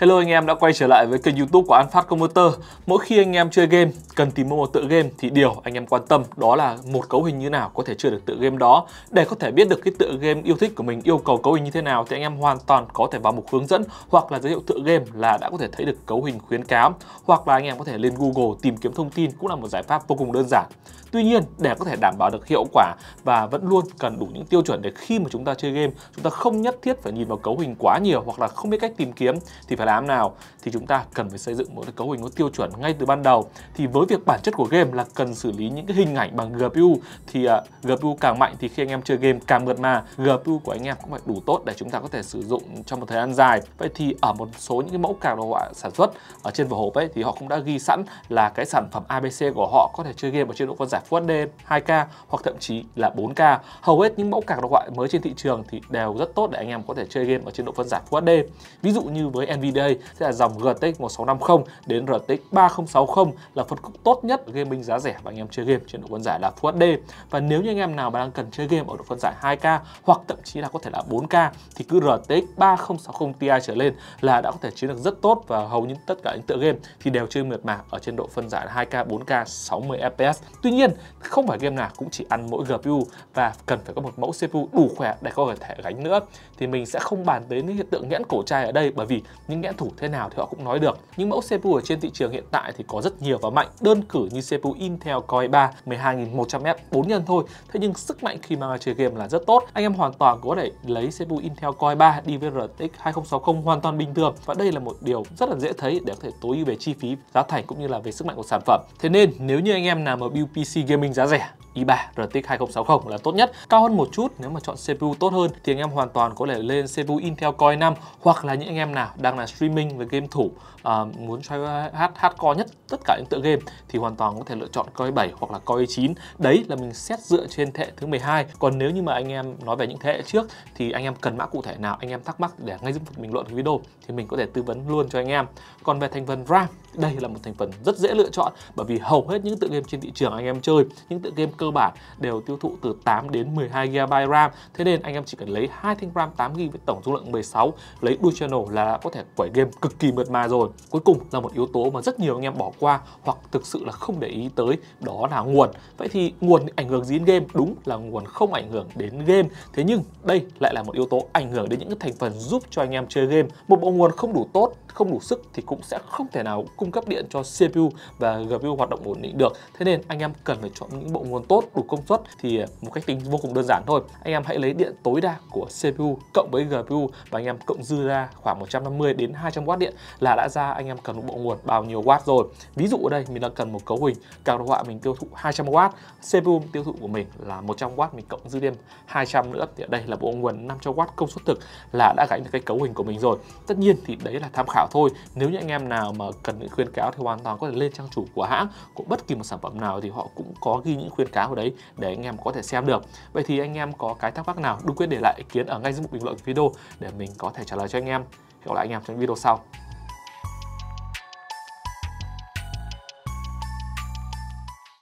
Hello anh em đã quay trở lại với kênh youtube của Alphard Computer Mỗi khi anh em chơi game, cần tìm mua một tựa game thì điều anh em quan tâm đó là một cấu hình như nào có thể chơi được tựa game đó Để có thể biết được cái tựa game yêu thích của mình yêu cầu cấu hình như thế nào thì anh em hoàn toàn có thể vào mục hướng dẫn hoặc là giới thiệu tựa game là đã có thể thấy được cấu hình khuyến cáo hoặc là anh em có thể lên Google tìm kiếm thông tin cũng là một giải pháp vô cùng đơn giản Tuy nhiên để có thể đảm bảo được hiệu quả và vẫn luôn cần đủ những tiêu chuẩn để khi mà chúng ta chơi game chúng ta không nhất thiết phải nhìn vào cấu hình quá nhiều hoặc là không biết cách tìm kiếm thì phải đám nào thì chúng ta cần phải xây dựng một cái cấu hình nó tiêu chuẩn ngay từ ban đầu thì với việc bản chất của game là cần xử lý những cái hình ảnh bằng GPU thì uh, à, GPU càng mạnh thì khi anh em chơi game càng mượt mà GPU của anh em cũng phải đủ tốt để chúng ta có thể sử dụng trong một thời gian dài vậy thì ở một số những cái mẫu card đồ họa sản xuất ở trên vỏ hộp ấy thì họ cũng đã ghi sẵn là cái sản phẩm ABC của họ có thể chơi game ở chế độ phân giải Full HD 2K hoặc thậm chí là 4K hầu hết những mẫu card đồ họa mới trên thị trường thì đều rất tốt để anh em có thể chơi game ở chế độ phân giải Full HD ví dụ như với Nvidia đây sẽ là dòng GTX 1650 đến RTX 3060 là phân khúc tốt nhất gaming giá rẻ và anh em chơi game trên độ phân giải là Full HD. Và nếu như anh em nào mà đang cần chơi game ở độ phân giải 2K hoặc thậm chí là có thể là 4K thì cứ RTX 3060 Ti trở lên là đã có thể chiến được rất tốt và hầu như tất cả những tựa game thì đều chơi mượt mà ở trên độ phân giải 2K, 4K, 60 FPS. Tuy nhiên, không phải game nào cũng chỉ ăn mỗi GPU và cần phải có một mẫu CPU đủ khỏe để có thể gánh nữa thì mình sẽ không bàn đến những hiện tượng nghẽn cổ chai ở đây bởi vì những nhãn thủ thế nào thì họ cũng nói được. Những mẫu CPU ở trên thị trường hiện tại thì có rất nhiều và mạnh. Đơn cử như CPU Intel Core i3 12100F 4 nhân thôi. Thế nhưng sức mạnh khi mang chơi game là rất tốt. Anh em hoàn toàn có thể lấy CPU Intel Core i3 đi với RTX 2060 hoàn toàn bình thường và đây là một điều rất là dễ thấy để có thể tối ưu về chi phí, giá thành cũng như là về sức mạnh của sản phẩm. Thế nên nếu như anh em nào mà build PC gaming giá rẻ i3 RTX 2060 là tốt nhất. Cao hơn một chút nếu mà chọn CPU tốt hơn thì anh em hoàn toàn có thể lên CPU Intel Core i5 hoặc là những anh em nào đang là streaming về game thủ uh, muốn chơi hát hát co nhất tất cả những tựa game thì hoàn toàn có thể lựa chọn coi 7 hoặc là coi 9 đấy là mình xét dựa trên thế hệ thứ 12 còn nếu như mà anh em nói về những thế hệ trước thì anh em cần mã cụ thể nào anh em thắc mắc để ngay dưới phần bình luận của video thì mình có thể tư vấn luôn cho anh em còn về thành phần RAM đây là một thành phần rất dễ lựa chọn bởi vì hầu hết những tựa game trên thị trường anh em chơi những tựa game cơ bản đều tiêu thụ từ 8 đến 12 GB RAM thế nên anh em chỉ cần lấy hai thanh RAM 8 GB với tổng dung lượng 16 lấy dual channel là có thể quẩy game cực kỳ mượt mà rồi cuối cùng là một yếu tố mà rất nhiều anh em bỏ qua hoặc thực sự là không để ý tới đó là nguồn vậy thì nguồn ảnh hưởng gì đến game đúng là nguồn không ảnh hưởng đến game thế nhưng đây lại là một yếu tố ảnh hưởng đến những thành phần giúp cho anh em chơi game một bộ nguồn không đủ tốt không đủ sức thì cũng sẽ không thể nào cung cấp điện cho CPU và GPU hoạt động ổn định được thế nên anh em cần phải chọn những bộ nguồn tốt đủ công suất thì một cách tính vô cùng đơn giản thôi anh em hãy lấy điện tối đa của CPU cộng với GPU và anh em cộng dư ra khoảng 150 đến 200W điện là đã ra anh em cần một bộ nguồn bao nhiêu watt rồi Ví dụ ở đây mình đang cần một cấu hình card họa mình tiêu thụ 200W, CPU tiêu thụ của mình là 100W mình cộng dư thêm 200 nữa thì ở đây là bộ nguồn 500W công suất thực là đã gánh được cái cấu hình của mình rồi. Tất nhiên thì đấy là tham khảo thôi. Nếu như anh em nào mà cần những khuyến cáo thì hoàn toàn có thể lên trang chủ của hãng của bất kỳ một sản phẩm nào thì họ cũng có ghi những khuyến cáo ở đấy để anh em có thể xem được. Vậy thì anh em có cái thắc mắc nào đừng quên để lại ý kiến ở ngay dưới mục bình luận video để mình có thể trả lời cho anh em. Hẹn gặp lại anh em trong video sau.